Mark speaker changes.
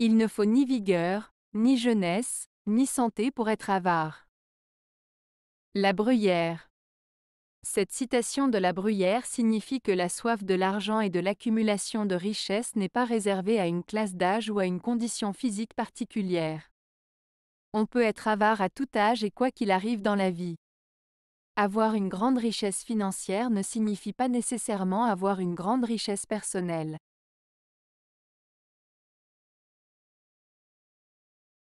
Speaker 1: Il ne faut ni vigueur, ni jeunesse, ni santé pour être avare. La bruyère. Cette citation de la bruyère signifie que la soif de l'argent et de l'accumulation de richesses n'est pas réservée à une classe d'âge ou à une condition physique particulière. On peut être avare à tout âge et quoi qu'il arrive dans la vie. Avoir une grande richesse financière ne signifie pas nécessairement avoir une grande richesse personnelle.